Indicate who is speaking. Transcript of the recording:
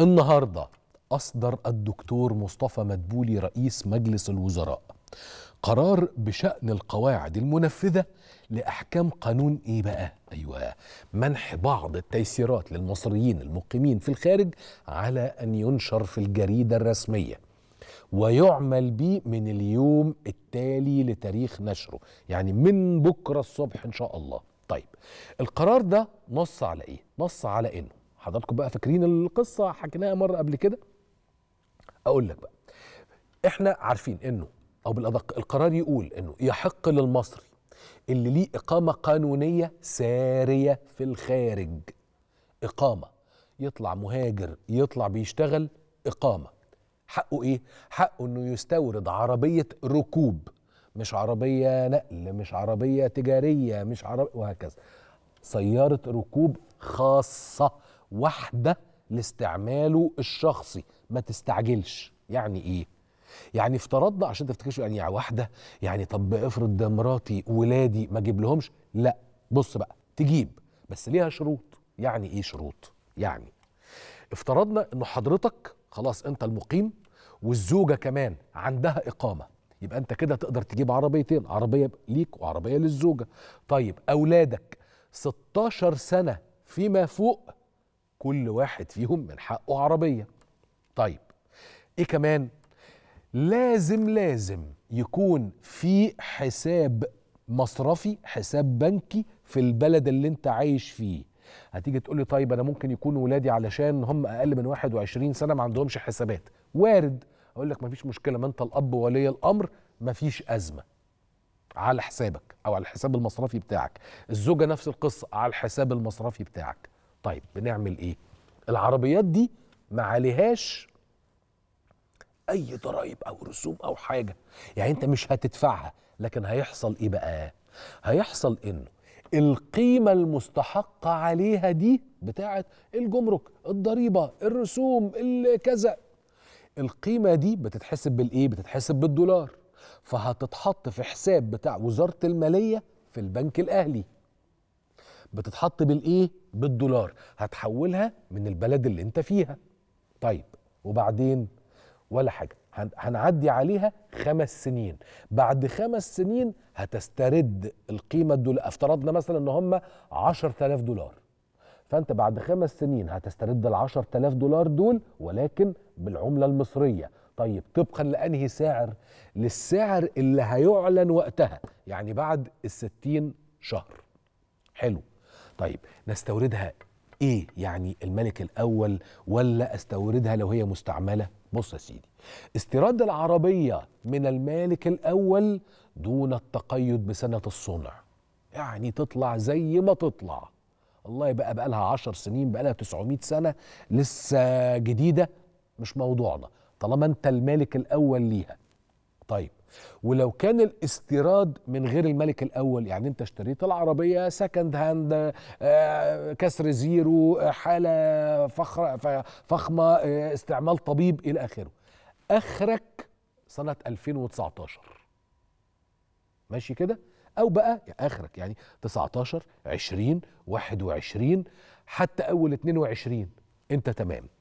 Speaker 1: النهارده اصدر الدكتور مصطفى مدبولي رئيس مجلس الوزراء قرار بشان القواعد المنفذه لاحكام قانون ايه بقى ايوه منح بعض التيسيرات للمصريين المقيمين في الخارج على ان ينشر في الجريده الرسميه ويعمل به من اليوم التالي لتاريخ نشره يعني من بكره الصبح ان شاء الله طيب القرار ده نص على ايه نص على انه حضراتكم بقى فاكرين القصه حكيناها مره قبل كده اقول لك بقى احنا عارفين انه او بالادق القرار يقول انه يحق للمصري اللي ليه اقامه قانونيه ساريه في الخارج اقامه يطلع مهاجر يطلع بيشتغل اقامه حقه ايه حقه انه يستورد عربيه ركوب مش عربيه نقل مش عربيه تجاريه مش عربيه وهكذا سياره ركوب خاصه واحدة لاستعماله الشخصي ما تستعجلش يعني ايه يعني افترضنا عشان تفتكرش يعني واحدة يعني طب افرض ده مراتي ولادي ما اجيب لهمش لا بص بقى تجيب بس ليها شروط يعني ايه شروط يعني افترضنا ان حضرتك خلاص انت المقيم والزوجة كمان عندها اقامة يبقى انت كده تقدر تجيب عربيتين عربيه ليك وعربيه للزوجه طيب اولادك 16 سنه فيما فوق كل واحد فيهم من حقه عربية طيب ايه كمان لازم لازم يكون في حساب مصرفي حساب بنكي في البلد اللي انت عايش فيه هتيجي تقول لي طيب انا ممكن يكون ولادي علشان هم اقل من 21 سنه ما عندهمش حسابات وارد اقول لك فيش مشكله ما انت الاب ولي الامر ما فيش ازمه على حسابك او على الحساب المصرفي بتاعك الزوجه نفس القصه على الحساب المصرفي بتاعك طيب بنعمل ايه العربيات دي ما عليهاش اي ضرائب او رسوم او حاجه يعني انت مش هتدفعها لكن هيحصل ايه بقى هيحصل انه القيمة المستحقة عليها دي بتاعت الجمرك الضريبة الرسوم الكذا القيمة دي بتتحسب بالإيه؟ بتتحسب بالدولار فهتتحط في حساب بتاع وزارة المالية في البنك الأهلي بتتحط بالايه بالدولار هتحولها من البلد اللي انت فيها طيب وبعدين ولا حاجه هنعدي عليها خمس سنين بعد خمس سنين هتسترد القيمة الدولار افترضنا مثلا ان هم عشر تلاف دولار فانت بعد خمس سنين هتسترد العشر تلاف دولار دول ولكن بالعملة المصرية طيب طبقا لأنهي سعر للسعر اللي هيعلن وقتها يعني بعد الستين شهر حلو طيب نستوردها ايه يعني الملك الاول ولا استوردها لو هي مستعمله بص يا سيدي استيراد العربيه من المالك الاول دون التقيد بسنه الصنع يعني تطلع زي ما تطلع الله بقى بقى لها 10 سنين بقى لها 900 سنه لسه جديده مش موضوعنا طالما انت المالك الاول ليها طيب ولو كان الاستيراد من غير الملك الاول يعني انت اشتريت العربيه سكند هاند آه، كسر زيرو حاله فخر فخمه آه، استعمال طبيب الى اخره اخرك سنه 2019 ماشي كده او بقى اخرك يعني 19 20 21 حتى اول 22 انت تمام